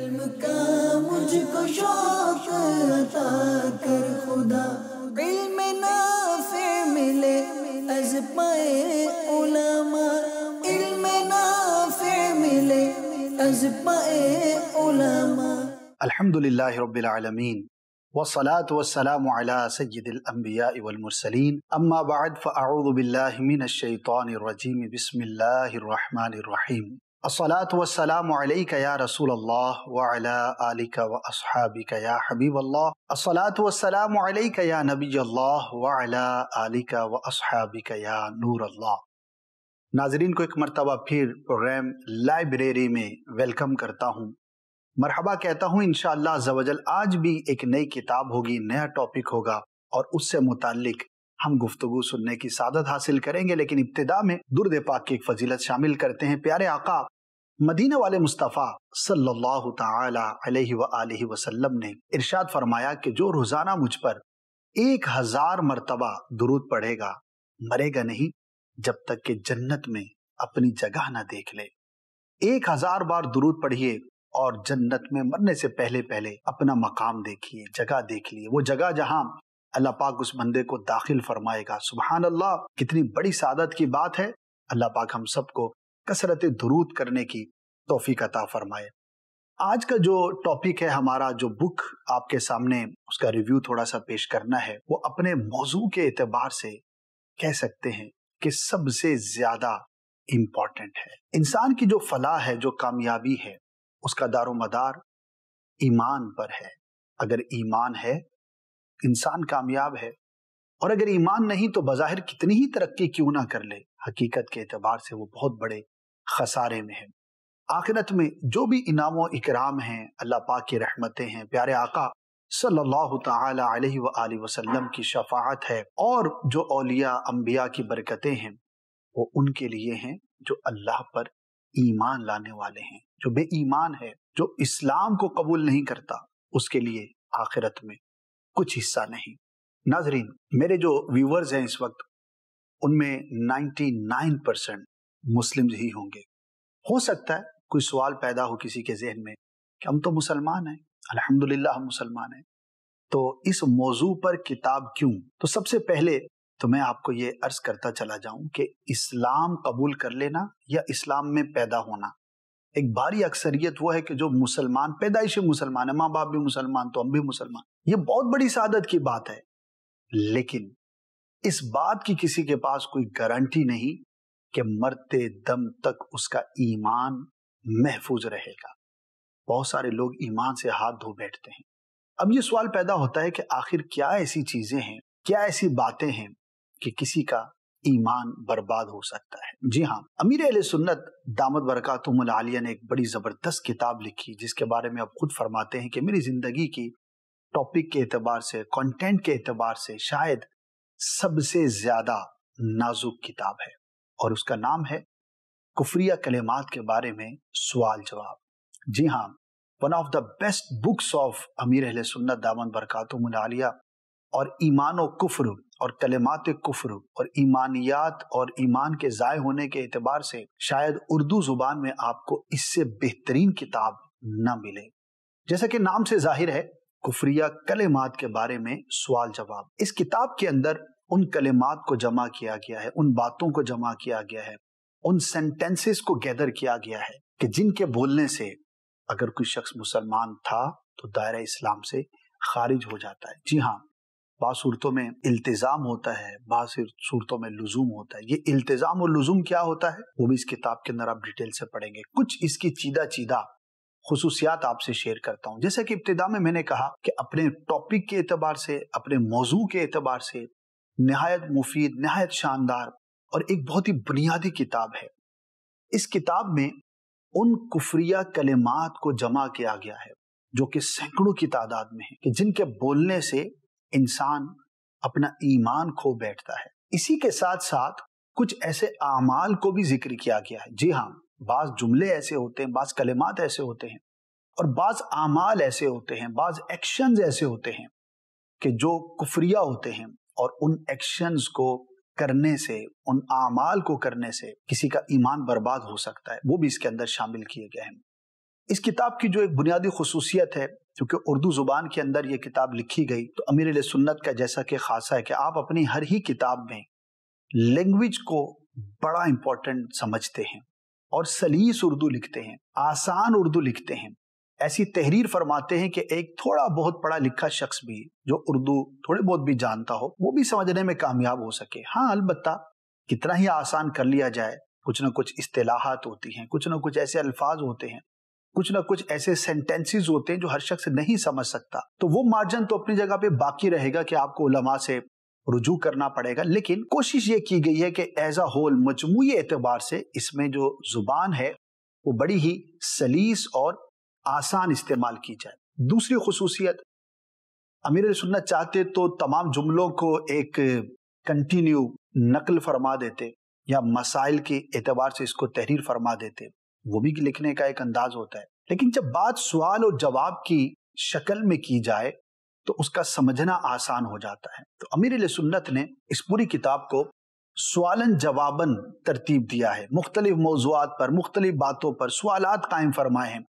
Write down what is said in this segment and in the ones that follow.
इल्म का मुझको शौक अता कर खुदा इल्म नाफे मिले अज पाए उलमा इल्म नाफे मिले अज पाए उलमा अल्हम्दुलिल्लाह रब्बिल आलमीन والصلاة والسلام على سيد الأنبياء والمرسلين أما بعد فأعوذ بالله من الشيطان الرجيم بسم الله الرحمن الرحيم असलात वसलाम या रसूल अल्लाह वलिक व असहाबिक या हबीब अल्लाह असलात वसलाम या नबी अल्लाह वलिक व असहाबिक या नूर अल्लाह नाजरीन को एक मरतबा फिर प्रोग्राम लाइब्रेरी में वेलकम करता हूँ मरहबा कहता हूँ इन जवजल आज भी एक नई किताब होगी नया टॉपिक होगा और उससे मुतल हम गुफ्तगु सुनने की सादत हासिल करेंगे लेकिन इब्तदा में दुर्द पाक की एक फजीलत शामिल करते हैं प्यारे आका मदीने वाले मुस्तफ़ा सल्लल्लाहु वसल्लम ने इरशाद फरमाया कि जो रोज़ाना मुझ पर एक हज़ार मरतबा दुरूद पढ़ेगा मरेगा नहीं जब तक कि जन्नत में अपनी जगह ना देख ले एक हज़ार बार दुरूद पढ़िए और जन्नत में मरने से पहले पहले अपना मकाम देखिए जगह देख लिए वो जगह जहां अल्लाह पाक उस बंदे को दाखिल फरमाएगा सुबहान अल्लाह कितनी बड़ी सादत की बात है अल्लाह पाक हम सबको कसरत दरूद करने की तोहफी अता फरमाए आज का जो टॉपिक है हमारा जो बुक आपके सामने उसका रिव्यू थोड़ा सा पेश करना है वो अपने मौजू के एतबार से कह सकते हैं कि सबसे ज्यादा इम्पॉर्टेंट है इंसान की जो फलाह है जो कामयाबी है उसका दारो मदार ईमान पर है अगर ईमान है इंसान कामयाब है और अगर ईमान नहीं तो बज़ाहिर कितनी ही तरक्की क्यों ना कर ले हकीकत के अतबार से वो बहुत बड़े खसारे में है आखिरत में जो भी इनाम व इकराम हैं अल्लाह पाक की रहमतें हैं प्यारे आका सल्लल्लाहु ताला अलैहि व वसल्लम की शफात है और जो औलिया अम्बिया की बरकतें हैं वो उनके लिए हैं जो अल्लाह पर ईमान लाने वाले हैं जो बेईमान है जो इस्लाम को कबूल नहीं करता उसके लिए आखिरत में कुछ हिस्सा नहीं नाजरीन मेरे जो व्यूवर्स हैं इस वक्त उनमें 99 परसेंट मुस्लिम ही होंगे हो सकता है कोई सवाल पैदा हो किसी के जहन में कि हम तो मुसलमान हैं अल्हम्दुलिल्लाह हम मुसलमान हैं तो इस मौजू पर किताब क्यों तो सबसे पहले तो मैं आपको ये अर्ज करता चला जाऊं कि इस्लाम कबूल कर लेना या इस्लाम में पैदा होना एक भारी अक्सरियत वो है कि जो मुसलमान पैदाइशी मुसलमान है माँ बाप भी मुसलमान तो हम भी मुसलमान ये बहुत बड़ी सादत की बात है लेकिन इस बात की किसी के पास कोई गारंटी नहीं कि मरते दम तक उसका ईमान महफूज रहेगा बहुत सारे लोग ईमान से हाथ धो बैठते हैं अब ये सवाल पैदा होता है कि आखिर क्या ऐसी चीजें हैं क्या ऐसी बातें हैं कि किसी का ईमान बर्बाद हो सकता है जी हाँ अमीर अल सुन्नत दामद आलिया ने एक बड़ी ज़बरदस्त किताब लिखी जिसके बारे में आप खुद फरमाते हैं कि मेरी ज़िंदगी की टॉपिक के अतबार से कंटेंट के अतबार से शायद सबसे ज़्यादा नाजुक किताब है और उसका नाम है कुफरिया कलेमात के बारे में सवाल जवाब जी हाँ one of the best books of Amir Ahl सुन्नत दामन बरकतमलिया और ईमान कुफर और कलेमात कुफर और ईमानियात और ईमान के ज़ाय होने के अतबार से शायद उर्दू ज़ुबान में आपको इससे बेहतरीन किताब न मिले जैसा कि नाम से जाहिर है कुफरिया कलेमात के बारे में सवाल जवाब इस किताब के अंदर उन कलेमात को जमा किया गया है उन बातों को जमा किया गया है उन सेंटेंसेस को गैदर किया गया है कि जिनके बोलने से अगर कोई शख्स मुसलमान था तो दायरा इस्लाम से खारिज हो जाता है जी हाँ बाद सूरतों में इल्तिजाम होता है बाद सूरतों में लुजूम होता है ये इल्तिजाम और लुजूम क्या होता है वो भी इस किताब के अंदर आप डिटेल से पढ़ेंगे कुछ इसकी चीदा चीदा खसूसियात आपसे शेयर करता हूँ जैसे कि इब्तदा में मैंने कहा कि अपने टॉपिक के अतबार से अपने मौजू के एतबार से नहायत मुफीद नहायत शानदार और एक बहुत ही बुनियादी किताब है इस किताब में उन कुफरिया कलिमात को जमा किया गया है जो कि सैकड़ों की तादाद में है कि जिनके बोलने से इंसान अपना ईमान खो बैठता है इसी के साथ साथ कुछ ऐसे अमाल को भी जिक्र किया गया है जी हाँ बाज जुमले ऐसे होते हैं बाज कलेमात ऐसे होते हैं और बाज अमाल ऐसे होते हैं बाज एक्शंस ऐसे होते हैं कि जो कुफरिया होते हैं और उन एक्शंस को करने से उन आमाल को करने से किसी का ईमान बर्बाद हो सकता है वो भी इसके अंदर शामिल किए गए हैं इस किताब की जो एक बुनियादी खसूसियत है क्योंकि उर्दू ज़ुबान के अंदर ये किताब लिखी गई तो अमीर सुन्नत का जैसा कि खासा है कि आप अपनी हर ही किताब में लैंग्वेज को बड़ा इम्पोर्टेंट समझते हैं और सलीस उर्दू लिखते हैं आसान उर्दू लिखते हैं ऐसी तहरीर फरमाते हैं कि एक थोड़ा बहुत पढ़ा लिखा शख्स भी जो उर्दू थोड़े बहुत भी जानता हो वो भी समझने में कामयाब हो सके हाँ अलबत् कितना ही आसान कर लिया जाए कुछ ना कुछ इस्तेलाहत होती हैं कुछ ना कुछ ऐसे अल्फाज होते हैं कुछ ना कुछ ऐसे सेंटेंसेस होते हैं जो हर शख्स नहीं समझ सकता तो वो मार्जिन तो अपनी जगह पे बाकी रहेगा कि आपको उलमा से रुजू करना पड़ेगा लेकिन कोशिश ये की गई है कि एज अ होल मजमू एतबार से इसमें जो जुबान है वो बड़ी ही सलीस और आसान इस्तेमाल की जाए दूसरी खसूसियत अमीर सुनना चाहते तो तमाम जुमलों को एक कंटिन्यू नकल फरमा देते या मसाइल के एतबार से इसको तहरीर फरमा देते वो भी लिखने का एक अंदाज होता है लेकिन जब बात सवाल और जवाब की शक्ल में की जाए तो उसका समझना आसान हो जाता है तो अमीर सुन्नत ने इस पूरी किताब को सवालन जवाबन तरतीब दिया है मुख्तलिफ मौजूद पर मुख्तलिफ बातों पर सवाल कायम फरमाए हैं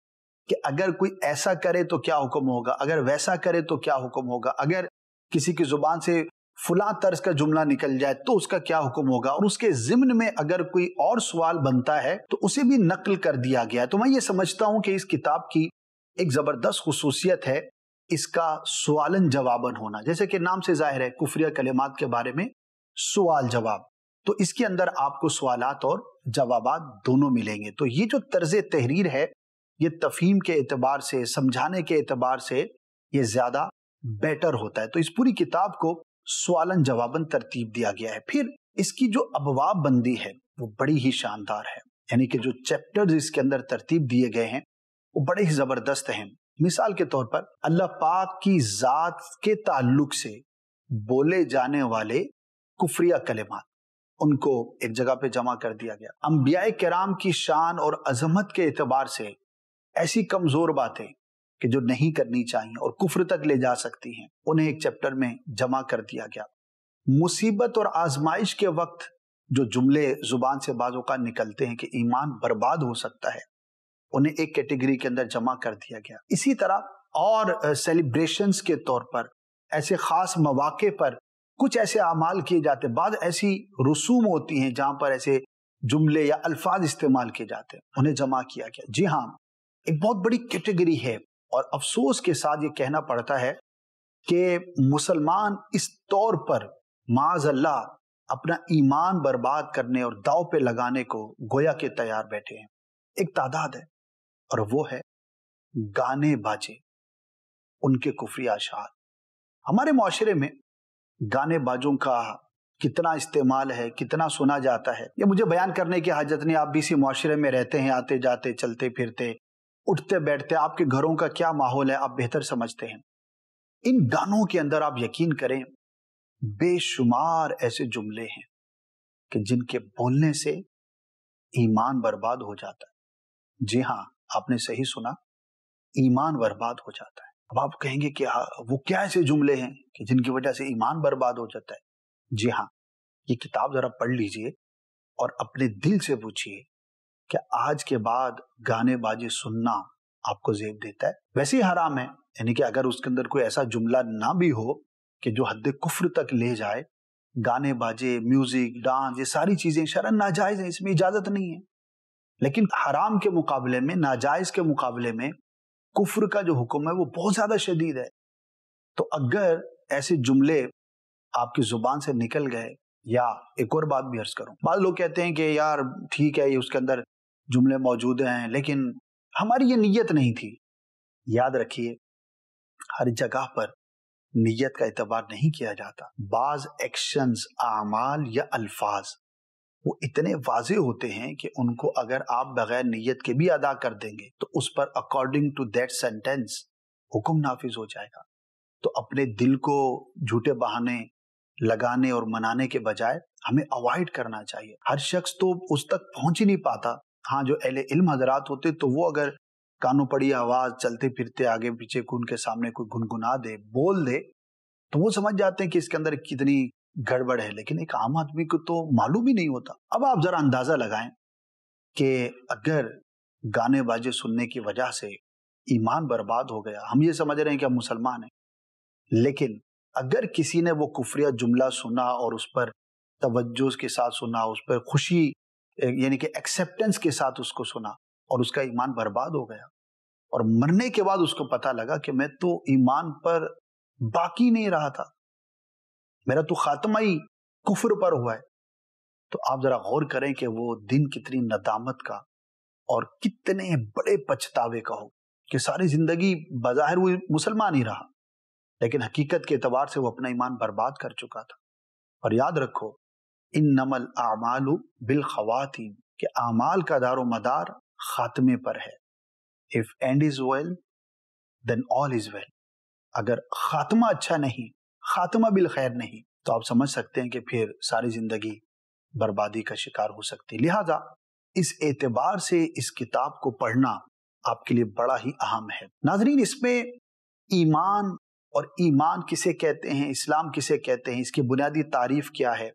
कि अगर कोई ऐसा करे तो क्या हुक्म होगा अगर वैसा करे तो क्या हुक्म होगा अगर किसी की ज़ुबान से फुला तर्ज का जुमला निकल जाए तो उसका क्या हुक्म होगा और उसके जिम्न में अगर कोई और सवाल बनता है तो उसे भी नकल कर दिया गया तो मैं ये समझता हूं कि इस किताब की एक जबरदस्त खसूसियत है इसका सवालन जवाबन होना जैसे कि नाम से जाहिर है कुफरिया कलिमात के बारे में सवाल जवाब तो इसके अंदर आपको सवालत और जवाब दोनों मिलेंगे तो ये जो तर्ज तहरीर है ये तफीम के एतबार से समझाने के एतबार से ये ज्यादा बेटर होता है तो इस पूरी किताब को सवालन जवाबन तरतीब दिया गया है फिर इसकी जो अबवाब बंदी है वो बड़ी ही शानदार है यानी कि जो चैप्टर्स इसके अंदर तरतीब दिए गए हैं वो बड़े ही जबरदस्त हैं मिसाल के तौर पर अल्लाह पाक की जात के ताल्लुक से बोले जाने वाले कुफरिया कलेमात उनको एक जगह पे जमा कर दिया गया अम्बिया कराम की शान और अजमत के एतबार से ऐसी कमजोर बातें कि जो नहीं करनी चाहिए और कुफर तक ले जा सकती हैं उन्हें एक चैप्टर में जमा कर दिया गया मुसीबत और आजमाइश के वक्त जो जुमले जुबान से बाजों का निकलते हैं कि ईमान बर्बाद हो सकता है उन्हें एक कैटेगरी के अंदर जमा कर दिया गया इसी तरह और सेलिब्रेशन के तौर पर ऐसे खास मौाक़े पर कुछ ऐसे अमाल किए जाते हैं बाद ऐसी रसूम होती हैं जहाँ पर ऐसे जुमले या अल्फाज इस्तेमाल किए जाते हैं उन्हें जमा किया गया जी हाँ एक बहुत बड़ी कैटेगरी है और अफसोस के साथ ये कहना पड़ता है कि मुसलमान इस तौर पर माज अल्लाह अपना ईमान बर्बाद करने और दाव पे लगाने को गोया के तैयार बैठे हैं एक तादाद है और वो है गाने बाजे उनके कुफरी आशार हमारे माशरे में गाने बाजों का कितना इस्तेमाल है कितना सुना जाता है ये मुझे बयान करने की हाजत नहीं आप भी इसी माशरे में रहते हैं आते जाते चलते फिरते उठते बैठते आपके घरों का क्या माहौल है आप बेहतर समझते हैं इन गानों के अंदर आप यकीन करें बेशुमार ऐसे जुमले हैं कि जिनके बोलने से ईमान बर्बाद हो जाता है जी हाँ आपने सही सुना ईमान बर्बाद हो जाता है अब आप कहेंगे कि हाँ, वो क्या ऐसे जुमले हैं कि जिनकी वजह से ईमान बर्बाद हो जाता है जी हाँ ये किताब जरा पढ़ लीजिए और अपने दिल से पूछिए कि आज के बाद गाने बाजे सुनना आपको जेब देता है वैसे ही हराम है यानी कि अगर उसके अंदर कोई ऐसा जुमला ना भी हो कि जो हद कुफर तक ले जाए गाने बाजे म्यूजिक डांस ये सारी चीजें शरण नाजायज है इसमें इजाजत नहीं है लेकिन हराम के मुकाबले में नाजायज के मुकाबले में कुफ्र का जो हुक्म है वो बहुत ज्यादा शदीद है तो अगर ऐसे जुमले आपकी जुबान से निकल गए या एक और बात भी अर्ज करूं बाद लोग कहते हैं कि यार ठीक है ये उसके अंदर जुमले मौजूद हैं लेकिन हमारी ये नीयत नहीं थी याद रखिए हर जगह पर नीयत का एतबार नहीं किया जाता बाज एक्शन आमाल या अल्फाज वो इतने वाजे होते हैं कि उनको अगर आप बगैर नीयत के भी अदा कर देंगे तो उस पर अकॉर्डिंग टू दैट सेंटेंस हुक्म नाफिज हो जाएगा तो अपने दिल को झूठे बहाने लगाने और मनाने के बजाय हमें अवॉइड करना चाहिए हर शख्स तो उस तक पहुंच ही नहीं पाता हाँ जो अहले इल्म हजरात होते तो वो अगर कानों पड़ी आवाज चलते फिरते आगे पीछे को उनके सामने कोई गुनगुना दे बोल दे तो वो समझ जाते हैं कि इसके अंदर कितनी गड़बड़ है लेकिन एक आम आदमी को तो मालूम ही नहीं होता अब आप जरा अंदाजा लगाएं कि अगर गाने बाजे सुनने की वजह से ईमान बर्बाद हो गया हम ये समझ रहे हैं कि हम मुसलमान हैं लेकिन अगर किसी ने वो कुफरिया जुमला सुना और उस पर तवज्जो के साथ सुना उस पर खुशी यानी कि एक्सेप्टेंस के साथ उसको सुना और उसका ईमान बर्बाद हो गया और मरने के बाद उसको पता लगा कि मैं तो ईमान पर बाकी नहीं रहा था मेरा तो खात्मा ही कुफर पर हुआ है तो आप जरा गौर करें कि वो दिन कितनी नदामत का और कितने बड़े पछतावे का हो कि सारी जिंदगी बाहर वो मुसलमान ही रहा लेकिन हकीकत के एतबार से वो अपना ईमान बर्बाद कर चुका था और याद रखो इन नमल आमाल बिल खातिन के आमाल का दारो मदार खात्मे पर है if end is well then all is well अगर खात्मा अच्छा नहीं खात्मा बिल खैर नहीं तो आप समझ सकते हैं कि फिर सारी जिंदगी बर्बादी का शिकार हो सकती लिहाजा इस एतबार से इस किताब को पढ़ना आपके लिए बड़ा ही अहम है नाजरीन इसमें ईमान और ईमान किसे कहते हैं इस्लाम किसे कहते हैं इसकी बुनियादी तारीफ क्या है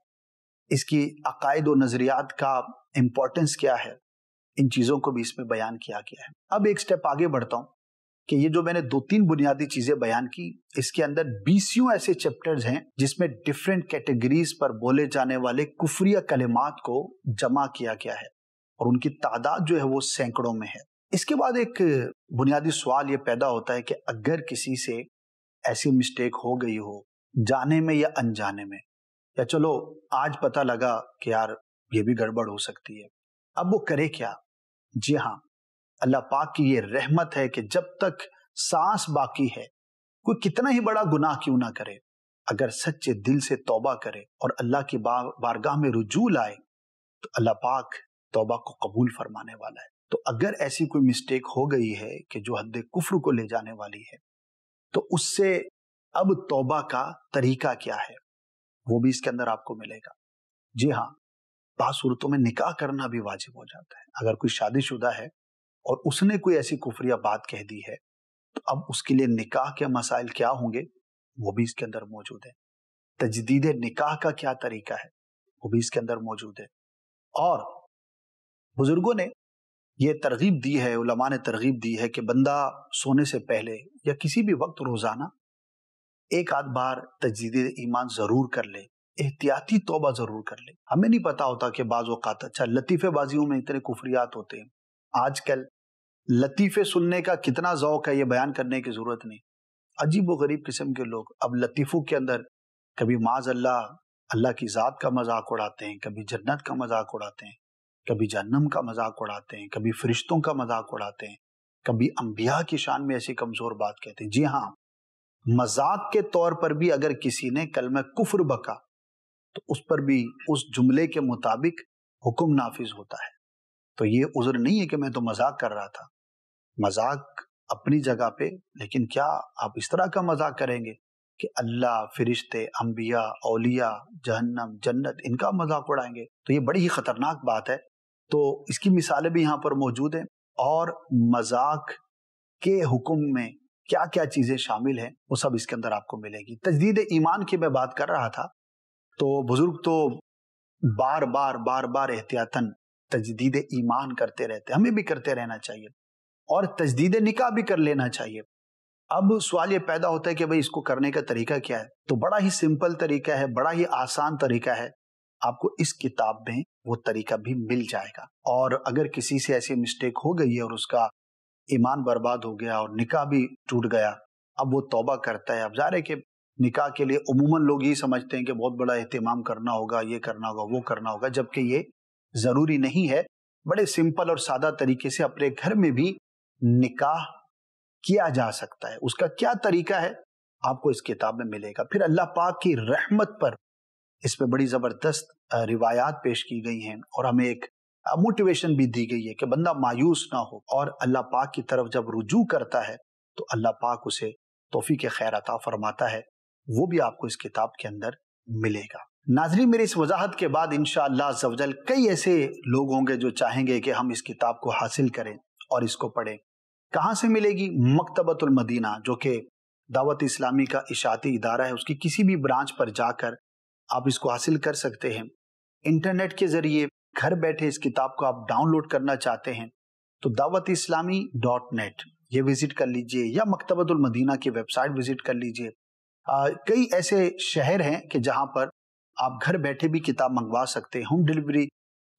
इसकी अकायद व नज़रियात का इम्पोर्टेंस क्या है इन चीज़ों को भी इसमें बयान किया गया है अब एक स्टेप आगे बढ़ता हूँ कि ये जो मैंने दो तीन बुनियादी चीज़ें बयान की इसके अंदर बीसियों ऐसे चैप्टर्स हैं जिसमें डिफरेंट कैटेगरीज पर बोले जाने वाले कुफरिया कलिमात को जमा किया गया है और उनकी तादाद जो है वो सैकड़ों में है इसके बाद एक बुनियादी सवाल ये पैदा होता है कि अगर किसी से ऐसी मिस्टेक हो गई हो जाने में या अनजाने में या चलो आज पता लगा कि यार ये भी गड़बड़ हो सकती है अब वो करे क्या जी हाँ अल्लाह पाक की ये रहमत है कि जब तक सांस बाकी है कोई कितना ही बड़ा गुनाह क्यों ना करे अगर सच्चे दिल से तौबा करे और अल्लाह की बारगाह में रुजू लाए तो अल्लाह पाक तौबा को कबूल फरमाने वाला है तो अगर ऐसी कोई मिस्टेक हो गई है कि जो हद कुफ्र को ले जाने वाली है तो उससे अब तौबा का तरीका क्या है वो भी इसके अंदर आपको मिलेगा जी हाँ बाद सूरतों में निकाह करना भी वाजिब हो जाता है अगर कोई शादीशुदा है और उसने कोई ऐसी कुफरिया बात कह दी है तो अब उसके लिए निकाह के मसाइल क्या होंगे वो भी इसके अंदर मौजूद है तजदीद निकाह का क्या तरीका है वो भी इसके अंदर मौजूद है और बुजुर्गों ने यह तरगीब दी है उलमा ने तरगीब दी है कि बंदा सोने से पहले या किसी भी वक्त रोजाना एक आध बार तजीद ईमान जरूर कर ले एहतियाती तोबा जरूर कर ले हमें नहीं पता होता कि बाज़ अवत अच्छा लतीफ़ेबाजियों में इतने कुफरियात होते हैं आजकल लतीफ़े सुनने का कितना ओक़ है ये बयान करने की ज़रूरत नहीं अजीब व गरीब किस्म के लोग अब लतीफ़ों के अंदर कभी माज अल्लाह अल्लाह की ज़ात का मजाक उड़ाते हैं कभी जन्नत का मजाक उड़ाते हैं कभी जन्म का मजाक उड़ाते हैं कभी फरिश्तों का मजाक उड़ाते हैं कभी अम्बिया की शान में ऐसी कमज़ोर बात कहते हैं जी हाँ मजाक के तौर पर भी अगर किसी ने कल में कुफर बका तो उस पर भी उस जुमले के मुताबिक हुक्म नाफिज होता है तो ये उजर नहीं है कि मैं तो मजाक कर रहा था मजाक अपनी जगह पे लेकिन क्या आप इस तरह का मजाक करेंगे कि अल्लाह फरिश्ते अम्बिया अलिया जहन्नम जन्नत इनका मजाक उड़ाएंगे तो ये बड़ी ही खतरनाक बात है तो इसकी मिसालें भी यहाँ पर मौजूद हैं और मजाक के हुक्म में क्या क्या चीजें शामिल हैं वो सब इसके अंदर आपको मिलेगी तजदीद ईमान की मैं बात कर रहा था तो बुजुर्ग तो बार बार बार बार एहतियातन तजदीद ईमान करते रहते हमें भी करते रहना चाहिए और तजदीद निकाह भी कर लेना चाहिए अब सवाल ये पैदा होता है कि भाई इसको करने का तरीका क्या है तो बड़ा ही सिंपल तरीका है बड़ा ही आसान तरीका है आपको इस किताब में वो तरीका भी मिल जाएगा और अगर किसी से ऐसी मिस्टेक हो गई है और उसका ईमान बर्बाद हो गया और निकाह भी टूट गया अब वो तौबा करता है अब जा रहे कि निकाह के लिए उमूमन लोग ये समझते हैं कि बहुत बड़ा अहतमाम करना होगा ये करना होगा वो करना होगा जबकि ये ज़रूरी नहीं है बड़े सिंपल और सादा तरीके से अपने घर में भी निकाह किया जा सकता है उसका क्या तरीका है आपको इस किताब में मिलेगा फिर अल्लाह पाक की रहमत पर इस पर बड़ी ज़बरदस्त रिवायात पेश की गई हैं और हमें एक मोटिवेशन भी दी गई है कि बंदा मायूस ना हो और अल्लाह पाक की तरफ जब रुजू करता है तो अल्लाह पाक उसे तोहफी के खैर अता फरमाता है वो भी आपको इस किताब के अंदर मिलेगा नाजरी मेरी इस वजाहत के बाद इन शवजल कई ऐसे लोग होंगे जो चाहेंगे कि हम इस किताब को हासिल करें और इसको पढ़ें कहाँ से मिलेगी मकतबतुलमदीना जो कि दावत इस्लामी का इशाती इदारा है उसकी किसी भी ब्रांच पर जाकर आप इसको हासिल कर सकते हैं इंटरनेट के ज़रिए घर बैठे इस किताब को आप डाउनलोड करना चाहते हैं तो दावत इस्लामी डॉट नेट ये विजिट कर लीजिए या मकतबतुल मदीना की वेबसाइट विजिट कर लीजिए कई ऐसे शहर हैं कि जहाँ पर आप घर बैठे भी किताब मंगवा सकते हैं होम डिलीवरी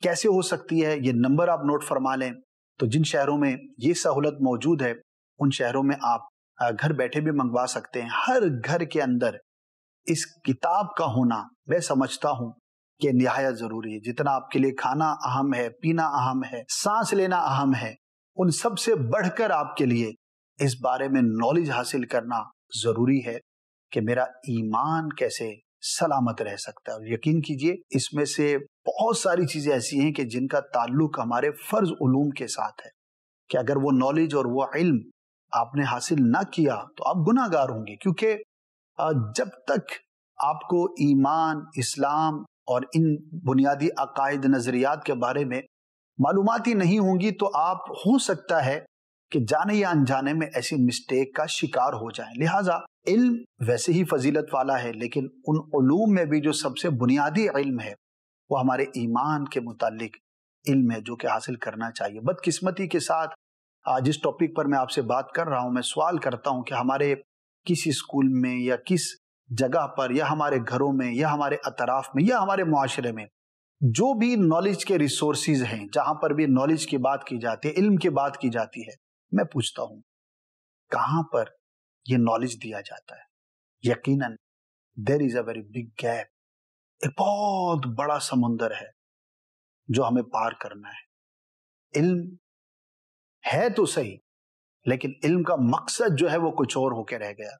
कैसे हो सकती है ये नंबर आप नोट फरमा लें तो जिन शहरों में ये सहूलत मौजूद है उन शहरों में आप घर बैठे भी मंगवा सकते हैं हर घर के अंदर इस किताब का होना मैं समझता हूँ ये नहायत जरूरी है जितना आपके लिए खाना अहम है पीना अहम है सांस लेना अहम है उन सबसे बढ़कर आपके लिए इस बारे में नॉलेज हासिल करना जरूरी है कि मेरा ईमान कैसे सलामत रह सकता है और यकीन कीजिए इसमें से बहुत सारी चीजें ऐसी हैं कि जिनका ताल्लुक हमारे फर्ज उलूम के साथ है कि अगर वो नॉलेज और वो इल्म आपने हासिल ना किया तो आप गुनागार होंगे क्योंकि जब तक आपको ईमान इस्लाम और इन बुनियादी अकायद नज़रियात के बारे में मालूम ही नहीं होंगी तो आप हो सकता है कि जाने या अनजाने में ऐसी मिस्टेक का शिकार हो जाए लिहाजा इल्म वैसे ही फजीलत वाला है लेकिन उन उलूम में भी जो सबसे बुनियादी इल्म है वो हमारे ईमान के मुतालिक इल्म है जो कि हासिल करना चाहिए बदकिस्मती के साथ आज इस टॉपिक पर मैं आपसे बात कर रहा हूँ मैं सवाल करता हूँ कि हमारे किस स्कूल में या किस जगह पर या हमारे घरों में या हमारे अतराफ में या हमारे माशरे में जो भी नॉलेज के रिसोर्सिस हैं जहां पर भी नॉलेज की बात की जाती है इल्म की बात की जाती है मैं पूछता हूं कहां पर यह नॉलेज दिया जाता है यकीनन there is a very big gap एक बहुत बड़ा समुंदर है जो हमें पार करना है इल्म है तो सही लेकिन इल्म का मकसद जो है वो कुछ और होके रह गया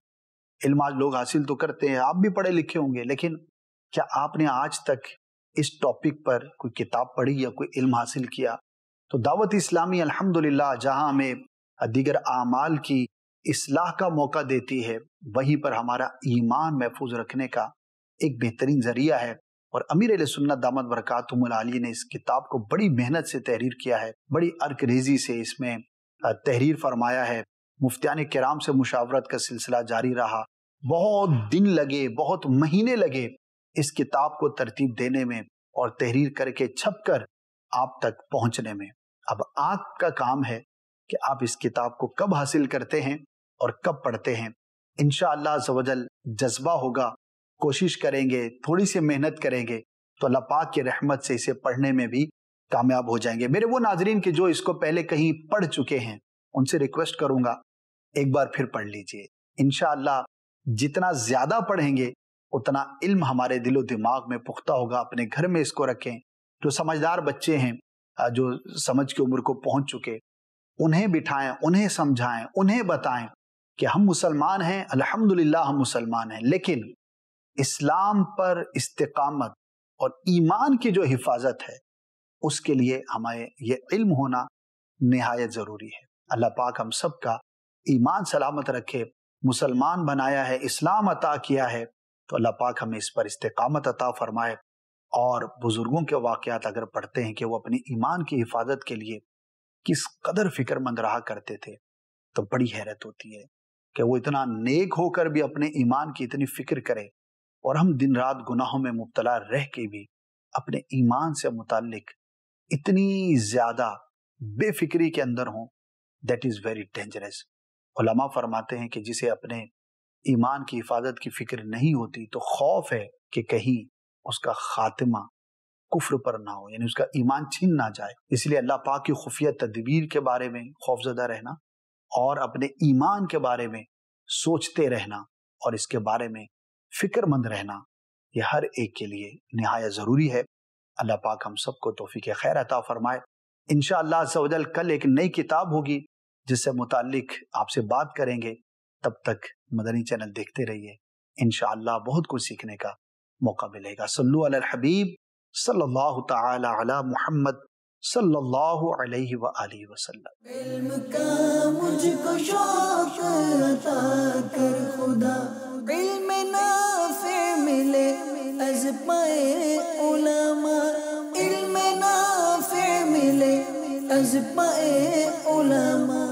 इल्म आज लोग हासिल तो करते हैं आप भी पढ़े लिखे होंगे लेकिन क्या आपने आज तक इस टॉपिक पर कोई किताब पढ़ी या कोई इल्म हासिल किया तो दावत इस्लामी अल्हम्दुलिल्लाह जहां हमें दीगर आमाल की इसलाह का मौका देती है वहीं पर हमारा ईमान महफूज रखने का एक बेहतरीन जरिया है और अमीर सुन्नत दामद बरकतमली ने इस किताब को बड़ी मेहनत से तहरीर किया है बड़ी अर्क रेजी से इसमें तहरीर फरमाया है मुफ्तियान कराम से मुशावरत का सिलसिला जारी रहा बहुत दिन लगे बहुत महीने लगे इस किताब को तरतीब देने में और तहरीर करके छप कर आप तक पहुंचने में अब आपका काम है कि आप इस किताब को कब हासिल करते हैं और कब पढ़ते हैं इन शजल जज्बा होगा कोशिश करेंगे थोड़ी सी मेहनत करेंगे तो अल्लाह पाक की रहमत से इसे पढ़ने में भी कामयाब हो जाएंगे मेरे वो नाजरीन के जो इसको पहले कहीं पढ़ चुके हैं उनसे रिक्वेस्ट करूंगा एक बार फिर पढ़ लीजिए इनशाला जितना ज्यादा पढ़ेंगे उतना इल्म हमारे दिलो दिमाग में पुख्ता होगा अपने घर में इसको रखें जो समझदार बच्चे हैं जो समझ की उम्र को पहुंच चुके उन्हें बिठाएं उन्हें समझाएं उन्हें बताएं कि हम मुसलमान हैं अल्हम्दुलिल्लाह हम मुसलमान हैं लेकिन इस्लाम पर इस्तकामत और ईमान की जो हिफाजत है उसके लिए हमारे ये इल्म होना नहायत ज़रूरी है अल्लाह पाक हम सब का ईमान सलामत रखे मुसलमान बनाया है इस्लाम अता किया है तो अल्लाह पाक हमें इस पर इस्तेकामत अता फरमाए और बुज़ुर्गों के वाकयात अगर पढ़ते हैं कि वो अपने ईमान की हिफाजत के लिए किस कदर फिक्रमंद रहा करते थे तो बड़ी हैरत होती है कि वो इतना नेक होकर भी अपने ईमान की इतनी फिक्र करे और हम दिन रात गुनाहों में मुबतला रह के भी अपने ईमान से मुतल इतनी ज़्यादा बेफिक्री के अंदर हों दैट इज वेरी डेंजरस उलमा फरमाते हैं कि जिसे अपने ईमान की हिफाजत की फिक्र नहीं होती तो खौफ है कि कहीं उसका खात्मा कुफर पर ना हो यानी उसका ईमान छीन ना जाए इसलिए अल्लाह पाक की खुफिया तदबीर के बारे में खौफजदा रहना और अपने ईमान के बारे में सोचते रहना और इसके बारे में फिक्रमंद रहना यह हर एक के लिए नहायत ज़रूरी है अल्लाह पाक हम सबको तोहफ़ी के खैर अता फरमाए इन शाह कल एक नई किताब होगी जिससे मुतालिक आपसे बात करेंगे तब तक मदनी चैनल देखते रहिए इन बहुत कुछ सीखने का मौका मिलेगा सल्लु अल हबीब सल्लल्लाहु ताला अला मोहम्मद सल्लल्लाहु अलैहि व आलिहि वसल्लम इल्म का मुझको शौक अता कर खुदा इल्म नाफे मिले उलमा इल्म नाफे मिले उलमा